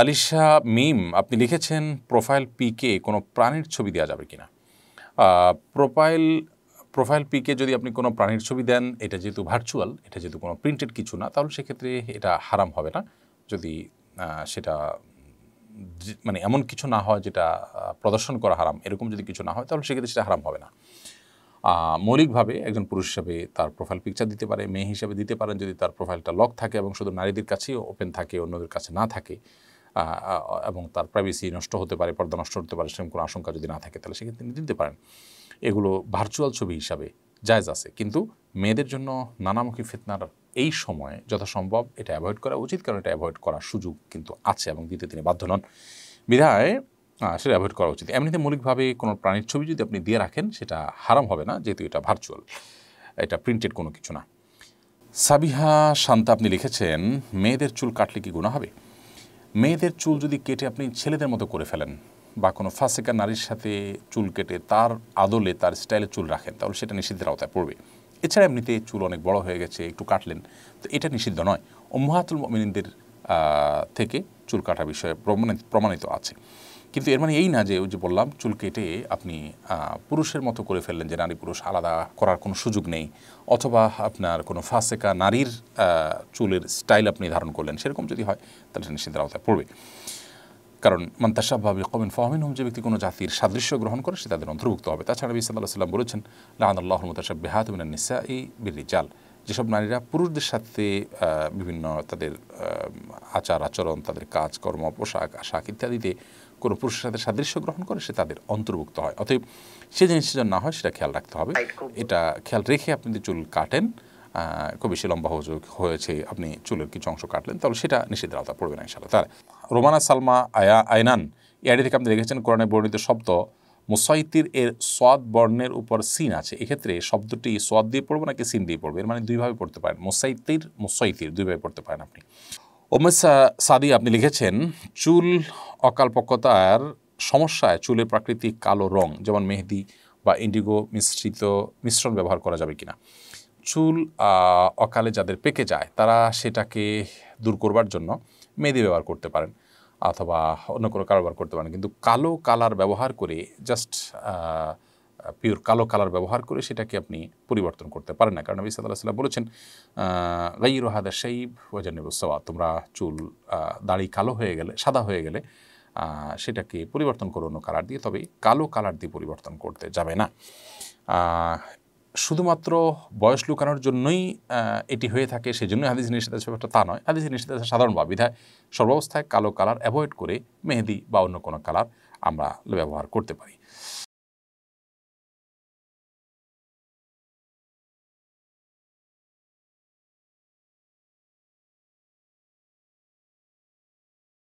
আলিশা মিম আপনি লিখেছেন প্রোফাইল পিকে কোনো প্রাণীর ছবি দেওয়া যাবে কিনা প্রোফাইল প্রোফাইল পিকে যদি আপনি কোনো প্রাণীর ছবি দেন এটা যেহেতু ভার্চুয়াল এটা যেহেতু কোনো প্রিন্টেড কিছু না তাহলে সেক্ষেত্রে এটা হারাম হবে না যদি সেটা মানে এমন কিছু না হয় যেটা প্রদর্শন করা হারাম এরকম যদি কিছু না হয় তাহলে সেক্ষেত্রে সেটা হারাম হবে না মৌলিকভাবে একজন পুরুষ হিসাবে তার প্রোফাইল পিকচার দিতে পারে মেয়ে হিসাবে দিতে পারেন যদি তার প্রোফাইলটা লক থাকে এবং শুধু নারীদের কাছেই ওপেন থাকে অন্যদের কাছে না থাকে এবং তার প্রাইভেসি নষ্ট হতে পারে পর্দা নষ্ট হতে পারে সেরকম কোনো আশঙ্কা যদি না থাকে তাহলে সেক্ষেত্রে তিনি দিতে পারেন এগুলো ভার্চুয়াল ছবি হিসাবে জায়জ আছে কিন্তু মেয়েদের জন্য নানামুখী ফিতনার এই সময়ে যথাসম্ভব এটা অ্যাভয়েড করা উচিত কারণ এটা অ্যাভয়েড করার সুযোগ কিন্তু আছে এবং দিতে তিনি বাধ্য নন বিধায় সেটা অ্যাভয়েড করা উচিত এমনিতে মৌলিকভাবে কোনো প্রাণীর ছবি যদি আপনি দিয়ে রাখেন সেটা হারাম হবে না যেহেতু এটা ভার্চুয়াল এটা প্রিন্টেড কোনো কিছু না সাবিহা শান্তা আপনি লিখেছেন মেয়েদের চুল কাটলে কি গুণা হবে মেয়েদের চুল যদি কেটে আপনি ছেলেদের মতো করে ফেলেন বা কোনো ফাঁসেকা নারীর সাথে চুল কেটে তার আদলে তার স্টাইলে চুল রাখেন তাহলে সেটা নিষিদ্ধের আওতায় পড়বে এছাড়া এমনিতে চুল অনেক বড় হয়ে গেছে একটু কাটলেন তো এটা নিষিদ্ধ নয় ওম্মাহাতুল মমিনদের থেকে চুল কাটা বিষয়ে প্রমাণিত আছে কিন্তু এর মানে এই না যে ওই যে বললাম চুল কেটে আপনি পুরুষের মতো করে ফেললেন যে নারী পুরুষ আলাদা করার কোনো সুযোগ নেই অথবা আপনার কোনো ফাঁসেকা নারীর চুলের স্টাইল আপনি ধারণ করলেন সেরকম যদি হয় তাহলে নিষেধের আওতায় পড়বে কারণ মান্তাসাব ভাবি কমেন ফাহমিন হোম যে ব্যক্তি কোনো জাতির সাদৃশ্য গ্রহণ করে সে তাদের অন্তর্ভুক্ত হবে তাছাড়া বিসাল্লাহ সাল্লাম বলেছেন লাহান আল্লাহ মতাসাব বেহাত মিনান নিসা ই বীর জাল যেসব নারীরা পুরুষদের সাথে বিভিন্ন তাদের আচার আচরণ তাদের কাজকর্ম পোশাক আশাক ইত্যাদিতে কোনো পুরুষের সাথে সাদৃশ্য গ্রহণ করে সে তাদের অন্তর্ভুক্ত হয় অতএব সে জিনিসটি যেন না হয় সেটা খেয়াল রাখতে হবে এটা খেয়াল রেখে আপনি যদি চুল কাটেন খুব বেশি লম্বা হয়েছে আপনি চুলের কিছু অংশ কাটলেন তাহলে সেটা নিষেধের আওতা পড়বে না ইনশাল্লাহ তার রোমানা সালমা আয়া আয়নান এই আইডি থেকে আপনি দেখেছেন কোরআনে বর্ণিত শব্দ মুসাইতির এর সোয়াদ বর্ণের উপর সিন আছে এক্ষেত্রে শব্দটি সোয়াদ দিয়ে পড়বো নাকি সিন দিয়ে পড়বো এর মানে দুইভাবে পড়তে পারেন মুসাইতির মুসাইতির দুইভাবে পড়তে পারেন আপনি ওমেসা সাদি আপনি লিখেছেন চুল অকালপক্কতার সমস্যায় চুলের প্রাকৃতিক কালো রং যেমন মেহেদি বা ইন্ডিগো মিশ্রিত মিশ্রণ ব্যবহার করা যাবে কিনা চুল অকালে যাদের পেকে যায় তারা সেটাকে দূর করবার জন্য মেহেদি ব্যবহার করতে পারেন অথবা অন্য কোনো কারবার করতে পারেন কিন্তু কালো কালার ব্যবহার করে জাস্ট পিওর কালো কালার ব্যবহার করে সেটাকে আপনি পরিবর্তন করতে পারেন না কারণ নবী সাল্লাহ বলেছেন গাই রোহাদা সেইব ওয়াজানিবুসওয়া তোমরা চুল দাড়ি কালো হয়ে গেলে সাদা হয়ে গেলে সেটাকে পরিবর্তন করো অন্য কালার দিয়ে তবে কালো কালার দিয়ে পরিবর্তন করতে যাবে না শুধুমাত্র বয়স লুকানোর জন্যই এটি হয়ে থাকে সেজন্য হাদিস নিষেধাজ ব্যাপারটা তা নয় হাদিস নিষেধাজ্ঞা সাধারণ বা বিধায় সর্বাবস্থায় কালো কালার অ্যাভয়েড করে মেহেদি বা অন্য কোনো কালার আমরা ব্যবহার করতে পারি